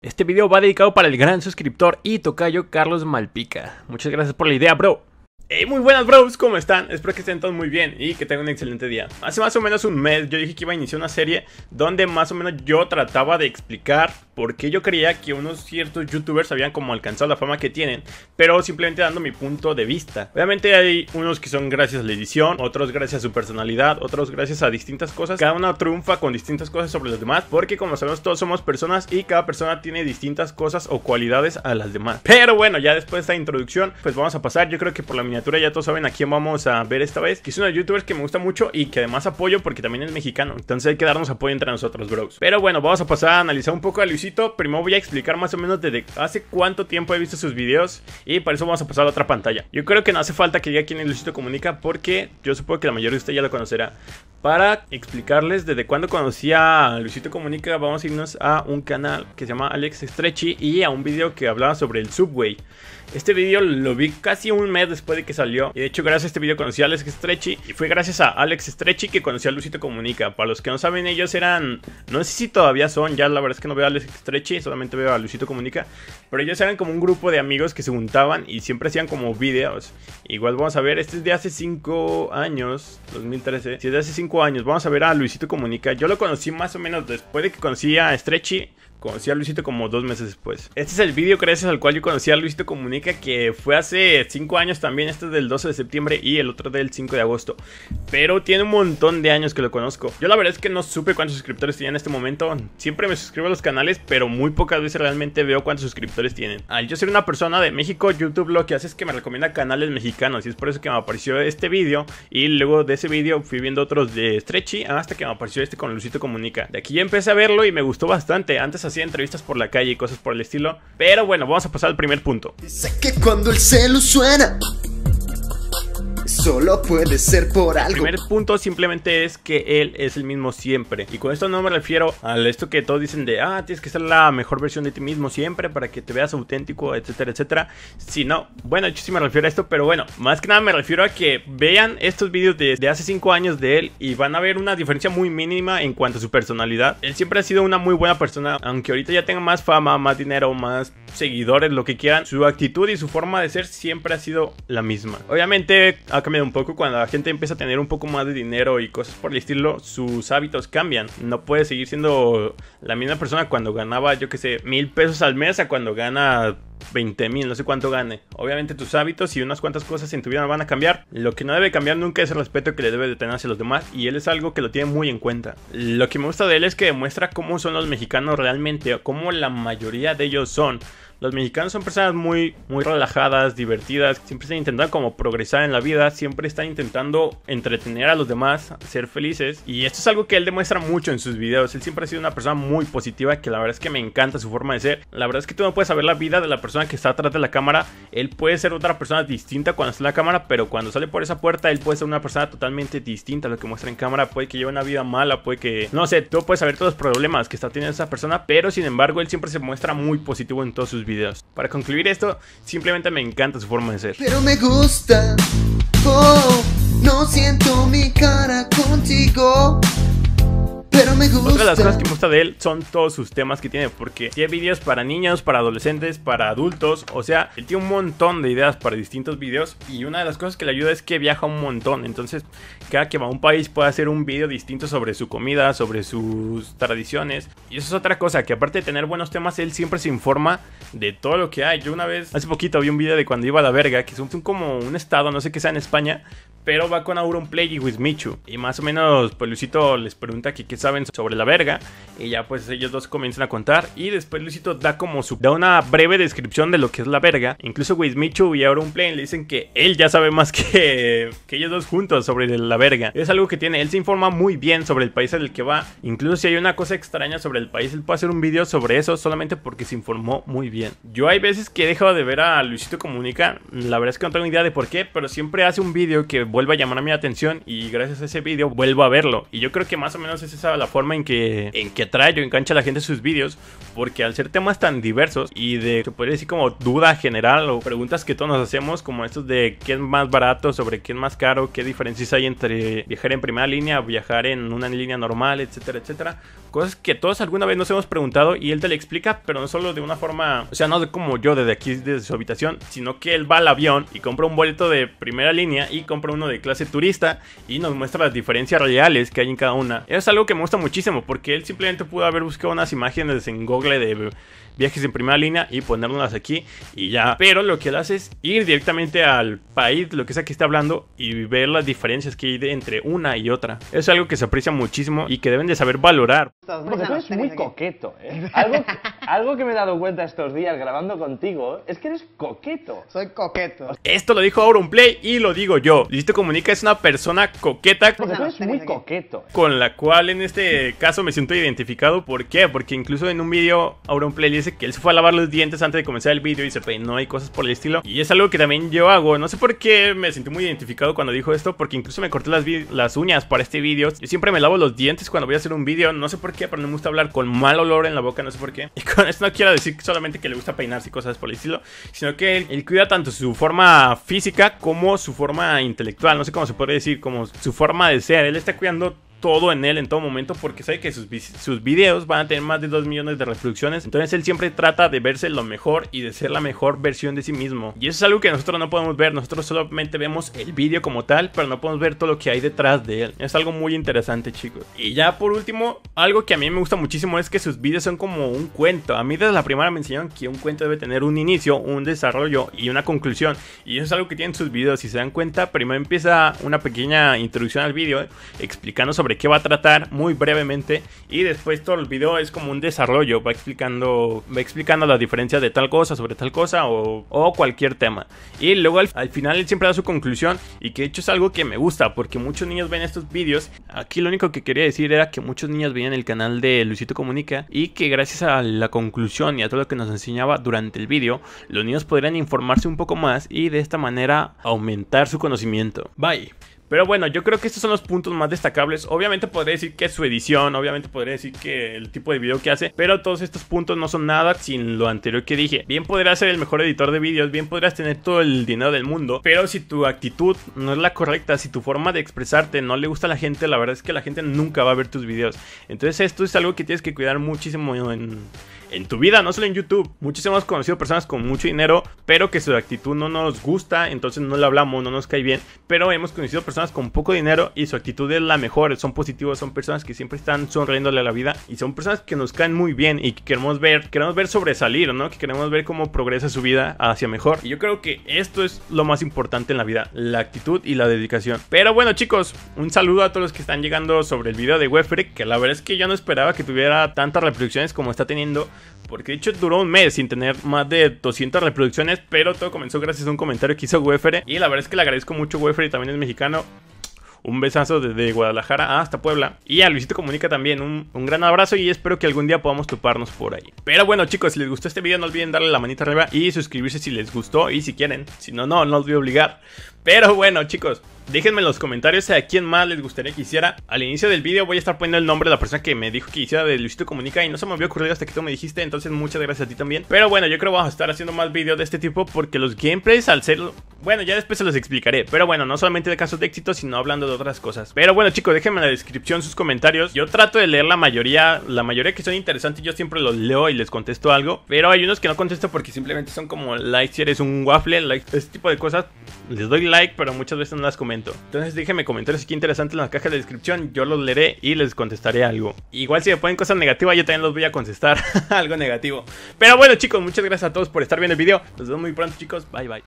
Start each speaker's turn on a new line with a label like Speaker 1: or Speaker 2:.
Speaker 1: Este video va dedicado para el gran suscriptor y tocayo Carlos Malpica. Muchas gracias por la idea, bro. Hey, muy buenas bros, ¿cómo están? Espero que estén todos muy bien y que tengan un excelente día. Hace más o menos un mes yo dije que iba a iniciar una serie donde más o menos yo trataba de explicar por qué yo creía que unos ciertos youtubers habían como alcanzado la fama que tienen, pero simplemente dando mi punto de vista. Obviamente hay unos que son gracias a la edición, otros gracias a su personalidad, otros gracias a distintas cosas. Cada uno triunfa con distintas cosas sobre los demás porque como sabemos todos somos personas y cada persona tiene distintas cosas o cualidades a las demás. Pero bueno, ya después de esta introducción pues vamos a pasar yo creo que por la ya todos saben a quién vamos a ver esta vez. Que es una youtubers que me gusta mucho y que además apoyo porque también es mexicano. Entonces hay que darnos apoyo entre nosotros, bros. Pero bueno, vamos a pasar a analizar un poco a Luisito. Primero voy a explicar más o menos desde hace cuánto tiempo he visto sus videos. Y para eso vamos a pasar a otra pantalla. Yo creo que no hace falta que diga quién es Luisito Comunica porque yo supongo que la mayoría de ustedes ya lo conocerá para explicarles desde cuándo conocí a Luisito Comunica. Vamos a irnos a un canal que se llama Alex Stretchy y a un video que hablaba sobre el Subway. Este video lo vi casi un mes después de que salió. Y de hecho, gracias a este video conocí a Alex Stretchy. Y fue gracias a Alex Stretchy que conocí a Luisito Comunica. Para los que no saben, ellos eran. No sé si todavía son. Ya la verdad es que no veo a Alex Stretchy. Solamente veo a Luisito Comunica. Pero ellos eran como un grupo de amigos que se juntaban y siempre hacían como videos. Igual vamos a ver. Este es de hace 5 años, 2013. Si es de hace 5 años. Vamos a ver a Luisito Comunica. Yo lo conocí más o menos después de que conocí a Stretchy. Conocí a Luisito como dos meses después. Este es el vídeo gracias al cual yo conocí a Luisito Comunica que fue hace cinco años también. Este es del 12 de septiembre y el otro del 5 de agosto. Pero tiene un montón de años que lo conozco. Yo la verdad es que no supe cuántos suscriptores tenía en este momento. Siempre me suscribo a los canales, pero muy pocas veces realmente veo cuántos suscriptores tienen. Al yo ser una persona de México, YouTube lo que hace es que me recomienda canales mexicanos. Y es por eso que me apareció este vídeo. Y luego de ese vídeo fui viendo otros de Stretchy hasta que me apareció este con Luisito Comunica. De aquí ya empecé a verlo y me gustó bastante. Antes hacía entrevistas por la calle y cosas por el estilo. Pero bueno, vamos a pasar al primer punto. Sé que cuando el celu suena, solo puede ser por algo. El primer punto simplemente es que él es el mismo siempre. Y con esto no me refiero a esto que todos dicen de, ah, tienes que ser la mejor versión de ti mismo siempre para que te veas auténtico, etcétera, etcétera. Si no, bueno, yo sí me refiero a esto, pero bueno, más que nada me refiero a que vean estos vídeos de, hace 5 años de él y van a ver una diferencia muy mínima en cuanto a su personalidad. Él siempre ha sido una muy buena persona, aunque ahorita ya tenga más fama, más dinero, más seguidores, lo que quieran. Su actitud y su forma de ser siempre ha sido la misma. Obviamente ha cambiado un poco cuando la gente empieza a tener un poco más de dinero y cosas por el estilo, sus hábitos cambian. No puede seguir siendo la misma persona cuando ganaba, yo que sé, mil pesos al mes a cuando gana 20 mil, no sé cuánto gane. Obviamente tus hábitos y unas cuantas cosas en tu vida van a cambiar. Lo que no debe cambiar nunca es el respeto que le debe de tener hacia los demás y él es algo que lo tiene muy en cuenta. Lo que me gusta de él es que demuestra cómo son los mexicanos realmente, cómo la mayoría de ellos son los mexicanos son personas muy, muy relajadas, divertidas, siempre están intentando como progresar en la vida, siempre están intentando entretener a los demás, ser felices. Y esto es algo que él demuestra mucho en sus videos. Él siempre ha sido una persona muy positiva, que la verdad es que me encanta su forma de ser. La verdad es que tú no puedes saber la vida de la persona que está atrás de la cámara. Él puede ser otra persona distinta cuando está en la cámara, pero cuando sale por esa puerta, él puede ser una persona totalmente distinta a lo que muestra en cámara. Puede que lleve una vida mala, puede que... No sé, tú puedes saber todos los problemas que está teniendo esa persona, pero sin embargo, él siempre se muestra muy positivo en todos sus videos videos. Para concluir esto, simplemente me encanta su forma de ser. Pero me gusta, oh, no siento mi cara contigo. Otra de las cosas que me gusta de él son todos sus temas que tiene, porque tiene videos para niños, para adolescentes, para adultos. O sea, él tiene un montón de ideas para distintos videos. Y una de las cosas que le ayuda es que viaja un montón. Entonces, cada que va a un país puede hacer un video distinto sobre su comida, sobre sus tradiciones. Y eso es otra cosa, que aparte de tener buenos temas, él siempre se informa de todo lo que hay. Yo una vez, hace poquito, vi un video de cuando iba a la verga, que es un, como un estado, no sé qué sea en España, pero va con Auron Play y Michu Y más o menos, pues Luisito les pregunta que qué saben sobre la verga. Y ya pues ellos dos comienzan a contar. Y después Luisito da como su... da una breve descripción de lo que es la verga. Incluso Wismichu y Auron le dicen que él ya sabe más que, que ellos dos juntos sobre la verga. Es algo que tiene, él se informa muy bien sobre el país en el que va. Incluso si hay una cosa extraña sobre el país, él puede hacer un video sobre eso solamente porque se informó muy bien. Yo hay veces que he de ver a Luisito comunicar La verdad es que no tengo idea de por qué, pero siempre hace un video que vuelva a llamar a mi atención y gracias a ese vídeo vuelvo a verlo. Y yo creo que más o menos es esa la forma en que, en que atrae o engancha a la gente sus vídeos, porque al ser temas tan diversos y de, se podría decir como duda general o preguntas que todos nos hacemos, como estos de qué es más barato, sobre qué es más caro, qué diferencias hay entre viajar en primera línea, viajar en una línea normal, etcétera, etcétera, Cosas que todos alguna vez nos hemos preguntado y él te le explica, pero no solo de una forma, o sea, no como yo desde aquí, desde su habitación, sino que él va al avión y compra un boleto de primera línea y compra uno de clase turista y nos muestra las diferencias reales que hay en cada una. Es algo que me gusta muchísimo porque él simplemente pudo haber buscado unas imágenes en Google de viajes en primera línea y ponernos aquí y ya. Pero lo que él hace es ir directamente al país, lo que sea que está hablando, y ver las diferencias que hay entre una y otra. Es algo que se aprecia muchísimo y que deben de saber valorar. Porque tú eres muy coqueto, ¿eh? Algo, que me he dado cuenta estos días grabando contigo es que eres coqueto. Soy coqueto. Esto lo dijo Auronplay y lo digo yo. Listo Comunica es una persona coqueta. Porque eres muy coqueto. Con la cual en este caso me siento identificado. ¿Por qué? Porque incluso en un vídeo Auronplay dice que él se fue a lavar los dientes antes de comenzar el vídeo y se peinó y cosas por el estilo. Y es algo que también yo hago. No sé por qué me sentí muy identificado cuando dijo esto. Porque incluso me corté las, las uñas para este vídeo. Yo siempre me lavo los dientes cuando voy a hacer un vídeo. No sé por qué pero no me gusta hablar con mal olor en la boca, no sé por qué. Y con esto no quiero decir solamente que le gusta peinarse y cosas por el estilo, sino que él, él cuida tanto su forma física como su forma intelectual, no sé cómo se puede decir, como su forma de ser. Él está cuidando todo en él en todo momento porque sabe que sus, sus, videos van a tener más de 2 millones de reproducciones. Entonces él siempre trata de verse lo mejor y de ser la mejor versión de sí mismo. Y eso es algo que nosotros no podemos ver. Nosotros solamente vemos el vídeo como tal, pero no podemos ver todo lo que hay detrás de él. Es algo muy interesante, chicos. Y ya por último, algo que a mí me gusta muchísimo es que sus videos son como un cuento. A mí desde la primera me enseñaron que un cuento debe tener un inicio, un desarrollo y una conclusión. Y eso es algo que tienen sus videos. Si se dan cuenta, primero empieza una pequeña introducción al vídeo eh, explicando sobre sobre qué va a tratar muy brevemente y después todo el video es como un desarrollo, va explicando, va explicando la diferencia de tal cosa sobre tal cosa o, cualquier tema. Y luego al, final él siempre da su conclusión y que de hecho es algo que me gusta porque muchos niños ven estos vídeos. Aquí lo único que quería decir era que muchos niños veían el canal de Luisito Comunica y que gracias a la conclusión y a todo lo que nos enseñaba durante el vídeo, los niños podrían informarse un poco más y de esta manera aumentar su conocimiento. Bye. Pero bueno, yo creo que estos son los puntos más destacables. Obviamente podría decir que es su edición, obviamente podría decir que el tipo de video que hace, pero todos estos puntos no son nada sin lo anterior que dije. Bien podrías ser el mejor editor de videos, bien podrás tener todo el dinero del mundo, pero si tu actitud no es la correcta, si tu forma de expresarte no le gusta a la gente, la verdad es que la gente nunca va a ver tus videos. Entonces esto es algo que tienes que cuidar muchísimo en en tu vida, no solo en YouTube. Muchos hemos conocido personas con mucho dinero, pero que su actitud no nos gusta, entonces no le hablamos, no nos cae bien. Pero hemos conocido personas con poco dinero y su actitud es la mejor, son positivos, son personas que siempre están sonriéndole a la vida y son personas que nos caen muy bien y que queremos ver, queremos ver sobresalir, ¿no? Que queremos ver cómo progresa su vida hacia mejor. Y yo creo que esto es lo más importante en la vida, la actitud y la dedicación. Pero bueno, chicos, un saludo a todos los que están llegando sobre el video de Weffrey, que la verdad es que yo no esperaba que tuviera tantas reproducciones como está teniendo. Porque hecho duró un mes sin tener más de 200 reproducciones, pero todo comenzó gracias a un comentario que hizo Wefere. Y la verdad es que le agradezco mucho Wefere, también es mexicano. Un besazo desde Guadalajara hasta Puebla. Y a Luisito Comunica también un, gran abrazo y espero que algún día podamos toparnos por ahí. Pero bueno chicos, si les gustó este video no olviden darle la manita arriba y suscribirse si les gustó y si quieren. Si no, no, no los voy a obligar. Pero bueno, chicos, Déjenme en los comentarios a quién más les gustaría que hiciera. Al inicio del video voy a estar poniendo el nombre de la persona que me dijo que hiciera de Luisito Comunica y no se me había ocurrido hasta que tú me dijiste, entonces muchas gracias a ti también. Pero bueno, yo creo que vamos a estar haciendo más videos de este tipo porque los gameplays al ser... Bueno, ya después se los explicaré. Pero bueno, no solamente de casos de éxito, sino hablando de otras cosas. Pero bueno, chicos, déjenme en la descripción sus comentarios. Yo trato de leer la mayoría, la mayoría que son interesantes, yo siempre los leo y les contesto algo. Pero hay unos que no contesto porque simplemente son como like si eres un waffle, like, este tipo de cosas. Les doy like pero muchas veces no las comento. Entonces déjenme comentarios aquí interesantes en la caja de descripción, yo los leeré y les contestaré algo. Igual si me ponen cosas negativas, yo también los voy a contestar algo negativo. Pero bueno chicos, muchas gracias a todos por estar viendo el video. Nos vemos muy pronto chicos, bye bye.